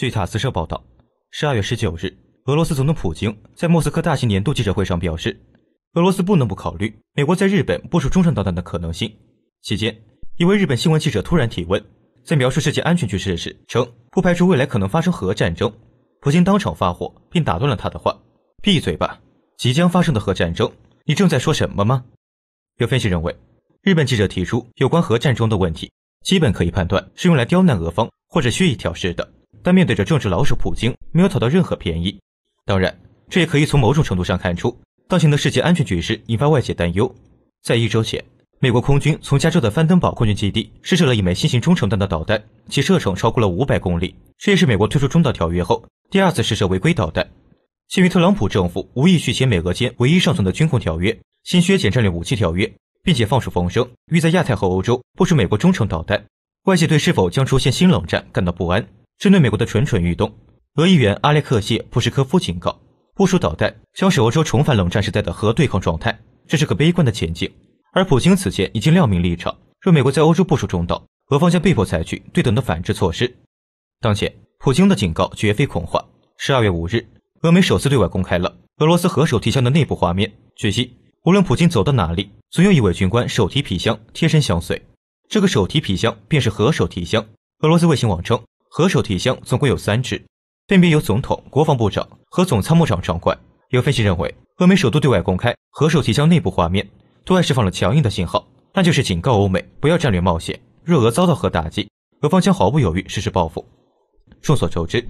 据塔斯社报道，十二月十九日，俄罗斯总统普京在莫斯科大型年度记者会上表示，俄罗斯不能不考虑美国在日本部署中程导弹的可能性。期间，一位日本新闻记者突然提问，在描述世界安全局势时称不排除未来可能发生核战争。普京当场发火，并打断了他的话：“闭嘴吧！即将发生的核战争，你正在说什么吗？”有分析认为，日本记者提出有关核战争的问题，基本可以判断是用来刁难俄方或者蓄意挑事的。但面对着政治老手普京，没有讨到任何便宜。当然，这也可以从某种程度上看出当前的世界安全局势引发外界担忧。在一周前，美国空军从加州的范登堡空军基地试射了一枚新型中程弹道导弹，其射程超过了五百公里，这也是美国退出中导条约后第二次试射违规导弹。鉴于特朗普政府无意续签美俄间唯一尚存的军控条约——新削减战略武器条约，并且放出风声欲在亚太和欧洲部署美国中程导弹，外界对是否将出现新冷战感到不安。针对美国的蠢蠢欲动，俄议员阿列克谢·普什科夫警告，部署导弹将使欧洲重返冷战时代的核对抗状态，这是个悲观的前景。而普京此前已经亮明立场，若美国在欧洲部署中导，俄方将被迫采取对等的反制措施。当前，普京的警告绝非空话。十二月五日，俄媒首次对外公开了俄罗斯核手提箱的内部画面。据悉，无论普京走到哪里，总有一位军官手提皮箱贴身相随，这个手提皮箱便是核手提箱。俄罗斯卫星网称。核手提箱总共有三只，分别由总统、国防部长和总参谋长掌管。有分析认为，俄美首都对外公开核手提箱内部画面，对外释放了强硬的信号，那就是警告欧美不要战略冒险。若俄遭到核打击，俄方将毫不犹豫实施报复。众所周知，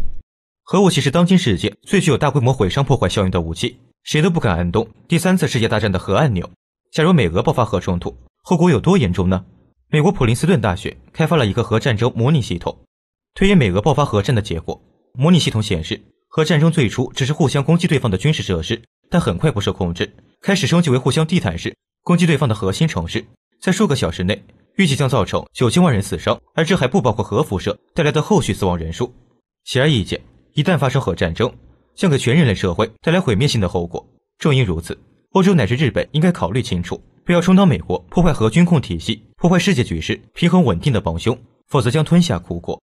核武器是当今世界最具有大规模毁伤破坏效应的武器，谁都不敢按动第三次世界大战的核按钮。假如美俄爆发核冲突，后果有多严重呢？美国普林斯顿大学开发了一个核战争模拟系统。推演美俄爆发核战的结果，模拟系统显示，核战争最初只是互相攻击对方的军事设施，但很快不受控制，开始升级为互相地毯式攻击对方的核心城市。在数个小时内，预计将造成九千万人死伤，而这还不包括核辐射带来的后续死亡人数。显而易见，一旦发生核战争，将给全人类社会带来毁灭性的后果。正因如此，欧洲乃至日本应该考虑清楚，不要充当美国破坏核军控体系、破坏世界局势平衡稳定的帮凶，否则将吞下苦果。